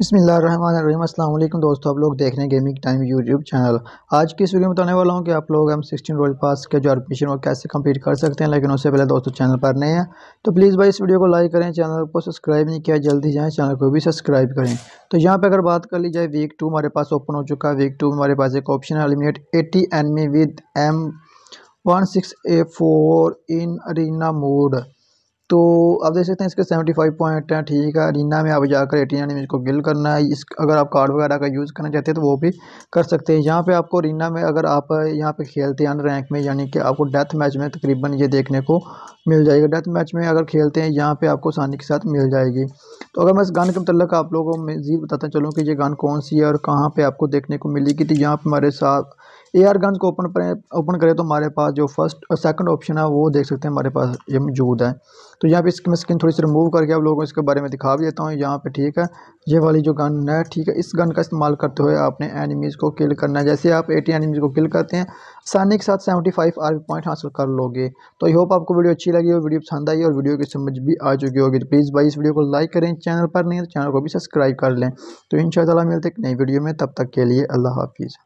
बसमिल अल्लाम दोस्तों आप लोग देख रहे हैं गेमिंग टाइम यूट्यूब चैनल आज की इस वीडियो में बताने वाला हूं कि आप लोग एम सिक्सटीन रॉयल पास के जो एडमिशन वो कैसे कंप्लीट कर सकते हैं लेकिन उससे पहले दोस्तों चैनल पर नए हैं तो प्लीज़ भाई इस वीडियो को लाइक करें चैनल को सब्सक्राइब नहीं किया जल्दी जाएँ चैनल को भी सब्सक्राइब करें तो यहाँ पर अगर बात कर ली जाए वीक टू हमारे पास ओपन हो चुका है वीक टू हमारे पास एक ऑप्शन है eliminate eighty enemy with M one six A four in arena mode तो आप देख सकते हैं इसके सेवेंटी फाइव पॉइंट हैं ठीक है अरीना में आप जाकर एटीन यानी इमेज को गिल करना है इस अगर आप कार्ड वगैरह का यूज़ करना चाहते हैं तो वो भी कर सकते हैं यहाँ पे आपको अरीना में अगर आप यहाँ पे खेलते हैं रैंक में यानी कि आपको डेथ मैच में तकरीबन ये देखने को मिल जाएगा डेथ मैच में अगर खेलते हैं यहाँ पर आपको आसानी के साथ मिल जाएगी तो अगर मैं इस गान के मतलब आप लोगों को मज़ीद बताता चलूँ कि ये गान कौन सी है और कहाँ पर आपको देखने को मिलेगी तो यहाँ पर हमारे साथ आर गन्स को ओपन करें ओपन करें तो हमारे पास जो फर्स्ट और सेकंड ऑप्शन है वो देख सकते हैं हमारे पास ये मौजूद है तो यहाँ पे इसकी मैं स्क्रीन थोड़ी सी रिमूव करके आप लोगों को इसके बारे में दिखा भी देता हूँ यहाँ पे ठीक है ये वाली जो गन है ठीक है इस गन का इस्तेमाल करते हुए आपने एनिमीज़ को किल करना है जैसे आप एटी एनिमीज़ को किल करते हैं आसानी के साथ सेवेंटी फाइव आर पॉइंट हासिल कर लोगे तो आई होप आपको वीडियो अच्छी लगी और वीडियो पसंद आई और वीडियो की समझ भी आ चुकी होगी तो प्लीज़ भाई इस वीडियो को लाइक करें चैनल पर नहीं तो चैनल को भी सब्सक्राइब कर लें तो इन मिलते एक नई वीडियो में तब तक के लिए अल्लाह हाफिज़